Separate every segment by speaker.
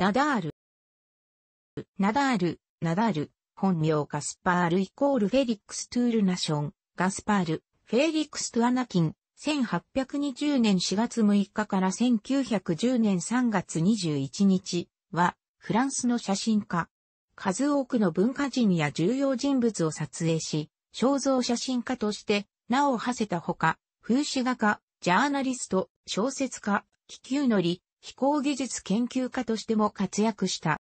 Speaker 1: ナダール。ナダール、ナダール、本名ガスパールイコールフェリックス・トゥールナション、ガスパール、フェリックス・トゥアナキン、1820年4月6日から1910年3月21日は、フランスの写真家。数多くの文化人や重要人物を撮影し、肖像写真家として名を馳せたほか、風刺画家、ジャーナリスト、小説家、気球乗り、飛行技術研究家としても活躍した。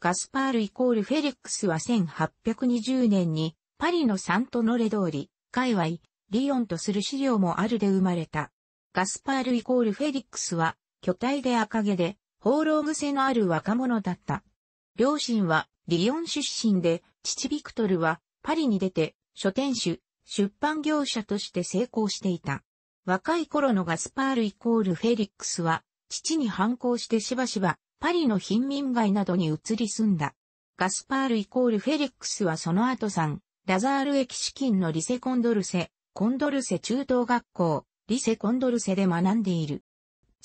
Speaker 1: ガスパールイコールフェリックスは1820年にパリのサントノレ通り、界隈、リヨンとする資料もあるで生まれた。ガスパールイコールフェリックスは巨体で赤毛で放浪癖のある若者だった。両親はリヨン出身で、父ビクトルはパリに出て書店主、出版業者として成功していた。若い頃のガスパールイコールフェリックスは父に反抗してしばしば、パリの貧民街などに移り住んだ。ガスパールイコールフェリックスはその後さん、ラザール駅資金のリセコンドルセ、コンドルセ中等学校、リセコンドルセで学んでいる。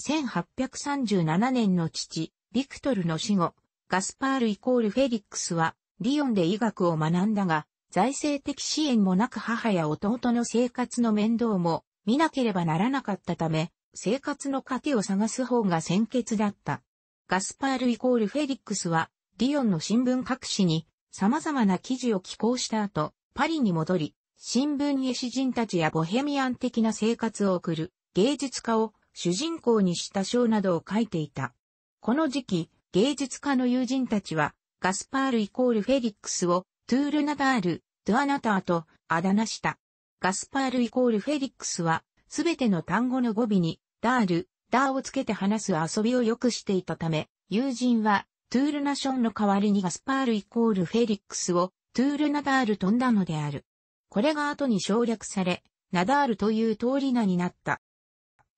Speaker 1: 1837年の父、ビクトルの死後、ガスパールイコールフェリックスは、リヨンで医学を学んだが、財政的支援もなく母や弟の生活の面倒も見なければならなかったため、生活の糧を探す方が先決だった。ガスパールイコールフェリックスは、リヨンの新聞各紙に様々な記事を寄稿した後、パリに戻り、新聞絵詩人たちやボヘミアン的な生活を送る芸術家を主人公にした章などを書いていた。この時期、芸術家の友人たちは、ガスパールイコールフェリックスを、トゥールナダール、ドゥアナターと、あだ名した。ガスパールイコールフェリックスは、すべての単語の語尾に、ダール、ダーをつけて話す遊びをよくしていたため、友人は、トゥールナションの代わりにガスパールイコールフェリックスを、トゥールナダールとんだのである。これが後に省略され、ナダールという通り名になった。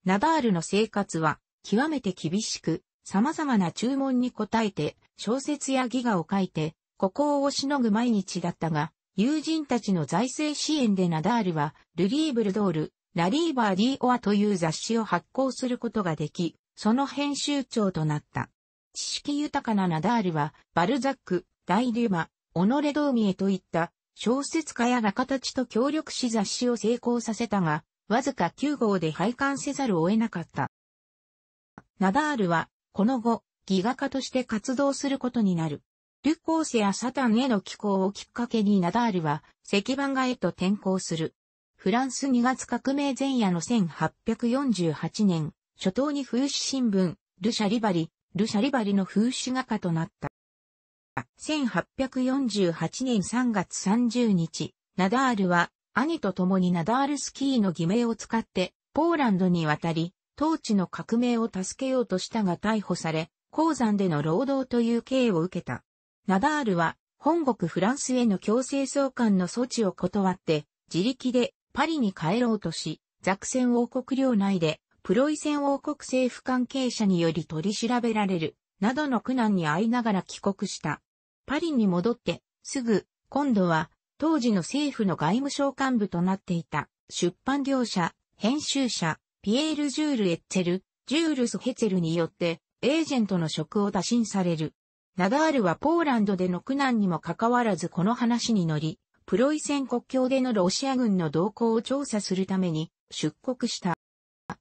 Speaker 1: ナダールの生活は、極めて厳しく、様々な注文に応えて、小説やギガを書いて、孤高をしのぐ毎日だったが、友人たちの財政支援でナダールは、ルリーブルドール、ラリーバー・ディ・オアという雑誌を発行することができ、その編集長となった。知識豊かなナダールは、バルザック、ダイリュマ、オノレ・ドーミエといった小説家や画家たちと協力し雑誌を成功させたが、わずか9号で廃刊せざるを得なかった。ナダールは、この後、ギガ家として活動することになる。ルコーセやサタンへの寄稿をきっかけにナダールは石版画へと転向する。フランス2月革命前夜の1848年、初頭に風刺新聞、ルシャリバリ、ルシャリバリの風刺画家となった。1848年3月30日、ナダールは、兄と共にナダールスキーの偽名を使って、ポーランドに渡り、当地の革命を助けようとしたが逮捕され、鉱山での労働という刑を受けた。ナダールは、本国フランスへの強制送還の措置を断って、自力でパリに帰ろうとし、ザクセン王国領内で、プロイセン王国政府関係者により取り調べられる、などの苦難に遭いながら帰国した。パリに戻って、すぐ、今度は、当時の政府の外務省幹部となっていた、出版業者、編集者、ピエール・ジュール・エッツェル、ジュールス・ヘツェルによって、エージェントの職を打診される。ナダールはポーランドでの苦難にもかかわらずこの話に乗り、プロイセン国境でのロシア軍の動向を調査するために出国した。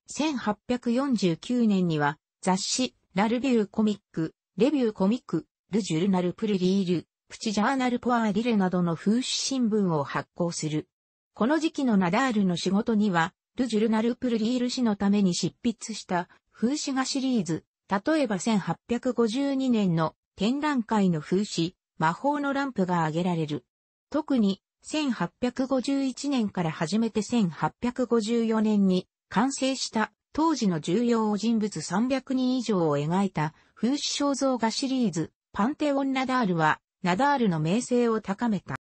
Speaker 1: 1849年には雑誌ラルビューコミック、レビューコミック、ルジュルナルプルリール、プチジャーナルポアーリレなどの風刺新聞を発行する。この時期のナダールの仕事には、ルジュルナルプルリール氏のために執筆した風刺画シリーズ、例えば1852年の展覧会の風刺、魔法のランプが挙げられる。特に1851年から始めて1854年に完成した当時の重要人物300人以上を描いた風刺肖像画シリーズパンテオン・ナダールはナダールの名声を高めた。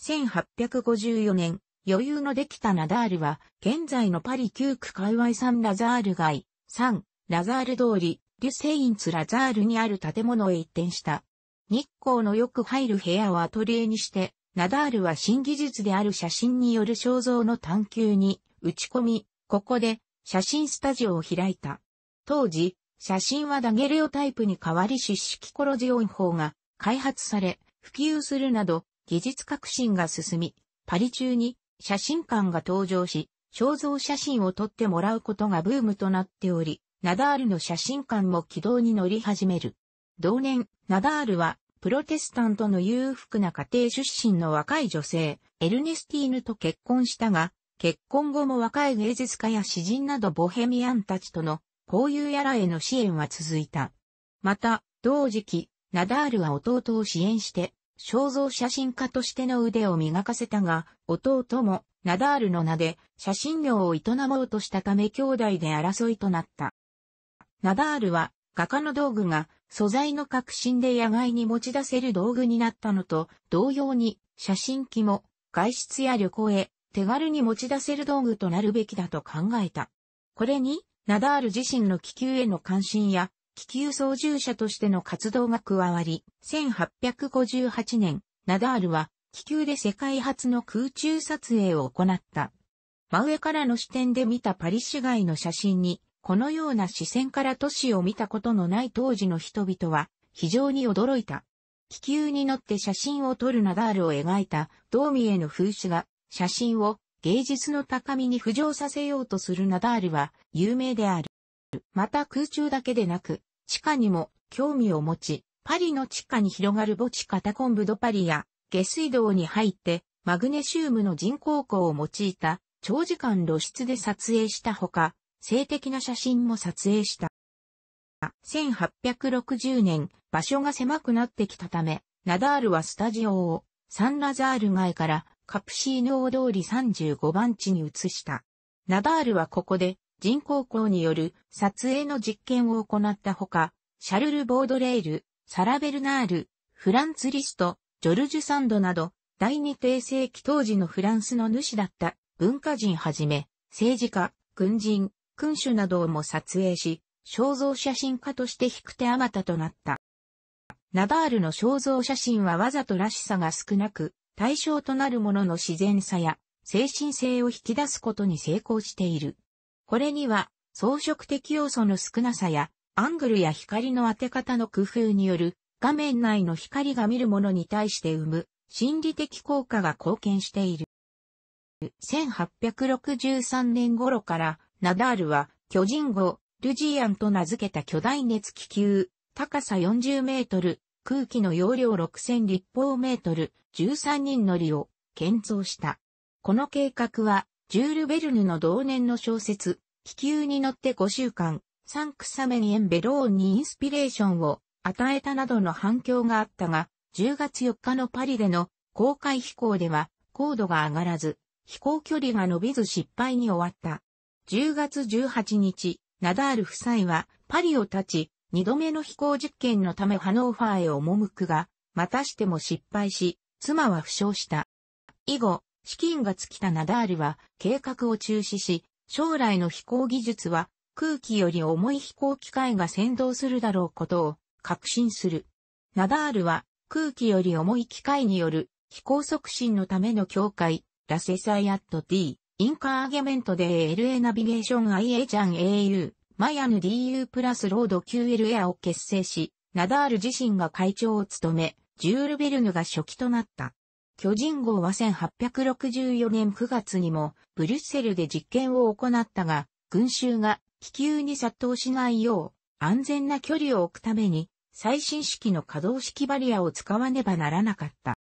Speaker 1: 1854年、余裕のできたナダールは、現在のパリ旧区界隈産ラザール街、3、ラザール通り、リュセインツラザールにある建物へ移転した。日光のよく入る部屋をアトリエにして、ナダールは新技術である写真による肖像の探求に打ち込み、ここで写真スタジオを開いた。当時、写真はダゲレオタイプに代わりシキコロジオン法が開発され、普及するなど技術革新が進み、パリ中に写真館が登場し、肖像写真を撮ってもらうことがブームとなっており、ナダールの写真館も軌道に乗り始める。同年、ナダールはプロテスタントの裕福な家庭出身の若い女性、エルネスティーヌと結婚したが、結婚後も若い芸術家や詩人などボヘミアンたちとの交友やらへの支援は続いた。また、同時期、ナダールは弟を支援して、肖像写真家としての腕を磨かせたが、弟もナダールの名で写真業を営もうとしたため兄弟で争いとなった。ナダールは画家の道具が素材の革新で野外に持ち出せる道具になったのと同様に写真機も外出や旅行へ手軽に持ち出せる道具となるべきだと考えた。これにナダール自身の気球への関心や気球操縦者としての活動が加わり、1858年、ナダールは気球で世界初の空中撮影を行った。真上からの視点で見たパリ市街の写真にこのような視線から都市を見たことのない当時の人々は非常に驚いた。気球に乗って写真を撮るナダールを描いたドーミエの風刺が写真を芸術の高みに浮上させようとするナダールは有名である。また空中だけでなく地下にも興味を持ち、パリの地下に広がる墓地カタコンブドパリや下水道に入ってマグネシウムの人工光を用いた長時間露出で撮影したほか、性的な写真も撮影した。1860年、場所が狭くなってきたため、ナダールはスタジオをサンラザール街からカプシーノ大通り35番地に移した。ナダールはここで人工光による撮影の実験を行ったほか、シャルル・ボードレール、サラ・ベルナール、フランツ・リスト、ジョルジュ・サンドなど、第二帝世紀当時のフランスの主だった文化人はじめ、政治家、軍人、君主などをも撮影し、肖像写真家として引く手あまたとなった。ナダールの肖像写真はわざとらしさが少なく、対象となるものの自然さや精神性を引き出すことに成功している。これには装飾的要素の少なさやアングルや光の当て方の工夫による画面内の光が見るものに対して生む心理的効果が貢献している。1863年頃からナダールは巨人号、ルジアンと名付けた巨大熱気球、高さ40メートル、空気の容量6000立方メートル、13人乗りを建造した。この計画は、ジュール・ベルヌの同年の小説、気球に乗って5週間、サンクサメニエン・ベローンにインスピレーションを与えたなどの反響があったが、10月4日のパリでの公開飛行では高度が上がらず、飛行距離が伸びず失敗に終わった。10月18日、ナダール夫妻はパリを立ち、2度目の飛行実験のためハノーファーへ赴くが、またしても失敗し、妻は負傷した。以後、資金が尽きたナダールは計画を中止し、将来の飛行技術は空気より重い飛行機械が先導するだろうことを確信する。ナダールは空気より重い機械による飛行促進のための協会、ラセサイアット D インカーアゲメントで LA ナビゲーション IA ジャン AU、マヤヌ DU プラスロード QL エアを結成し、ナダール自身が会長を務め、ジュール・ベルヌが初期となった。巨人号は1864年9月にもブリュッセルで実験を行ったが、群衆が気球に殺到しないよう安全な距離を置くために最新式の可動式バリアを使わねばならなかった。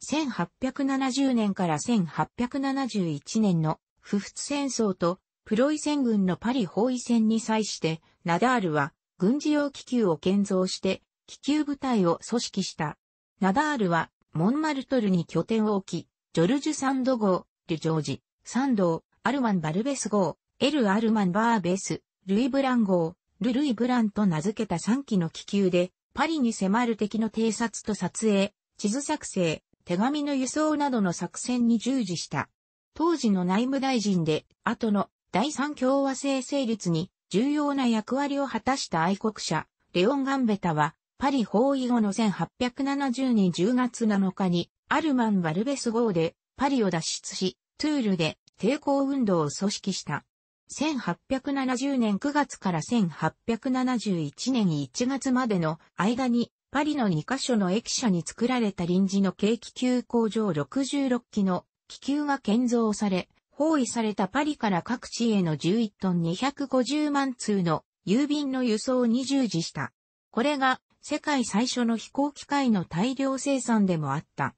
Speaker 1: 1870年から1871年の不仏戦争とプロイセン軍のパリ包囲戦に際してナダールは軍事用気球を建造して気球部隊を組織した。ナダールはモンマルトルに拠点を置き、ジョルジュ・サンド号、ル・ジョージ、サンドー、アルマン・バルベス号、エル・アルマン・バーベス、ルイ・ブラン号、ル・ルイ・ブランと名付けた3機の気球で、パリに迫る敵の偵察と撮影、地図作成、手紙の輸送などの作戦に従事した。当時の内務大臣で、後の第三共和制成立に重要な役割を果たした愛国者、レオン・ガンベタは、パリ包囲後の1870年10月7日に、アルマン・バルベス号でパリを脱出し、トゥールで抵抗運動を組織した。1870年9月から1871年1月までの間にパリの2カ所の駅舎に作られた臨時の軽気球工場66機の気球が建造され、包囲されたパリから各地への11トン250万通の郵便の輸送に従事した。これが世界最初の飛行機械の大量生産でもあった。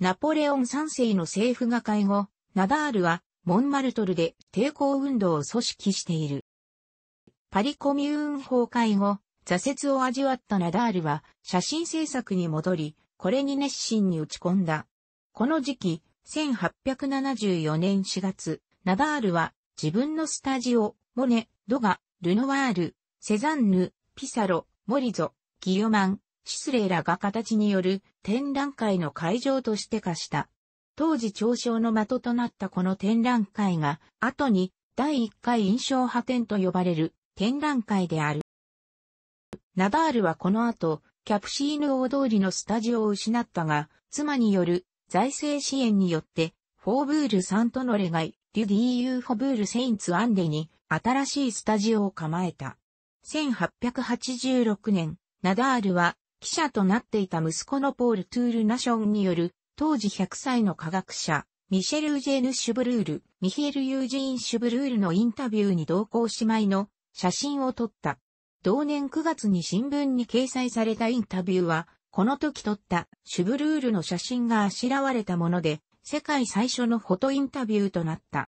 Speaker 1: ナポレオン3世の政府が介護、ナダールはモンマルトルで抵抗運動を組織している。パリコミューン崩壊後、挫折を味わったナダールは写真制作に戻り、これに熱心に打ち込んだ。この時期、1874年4月、ナダールは自分のスタジオ、モネ、ドガ、ルノワール、セザンヌ、ピサロ、モリゾ、ギヨマン、シスレーらが形による展覧会の会場として化した。当時嘲笑の的となったこの展覧会が、後に第1回印象派展と呼ばれる展覧会である。ナダールはこの後、キャプシーヌ大通りのスタジオを失ったが、妻による財政支援によって、フォーブール・サントノレガイ、リュディー・ユー・フォブール・セインツ・アンデに新しいスタジオを構えた。1886年、ナダールは記者となっていた息子のポール・トゥール・ナションによる当時100歳の科学者、ミシェル・ジェーヌ・シュブルール、ミヒエル・ユージーン・シュブルールのインタビューに同行しまいの写真を撮った。同年9月に新聞に掲載されたインタビューは、この時撮ったシュブルールの写真があしらわれたもので、世界最初のフォトインタビューとなった。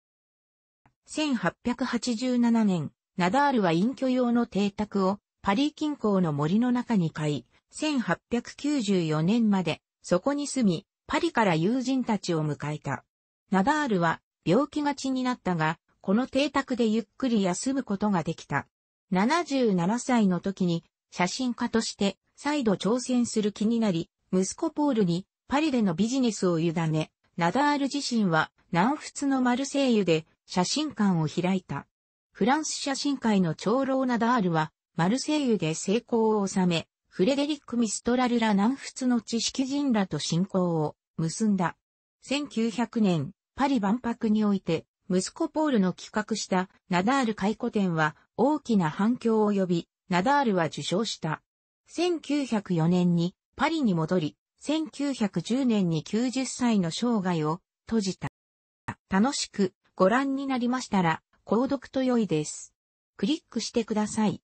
Speaker 1: 1887年、ナダールは隠居用の邸宅をパリ近郊の森の中に買い、1894年までそこに住み、パリから友人たちを迎えた。ナダールは病気がちになったが、この邸宅でゆっくり休むことができた。77歳の時に写真家として再度挑戦する気になり、息子ポールにパリでのビジネスを委ね、ナダール自身は南仏のマルセイユで写真館を開いた。フランス写真界の長老ナダールはマルセイユで成功を収め、フレデリック・ミストラルら南仏の知識人らと親交を結んだ。1900年、パリ万博において息子ポールの企画したナダール回顧展は大きな反響を呼び、ナダールは受賞した。1904年にパリに戻り、1910年に90歳の生涯を閉じた。楽しくご覧になりましたら、購読と良いです。クリックしてください。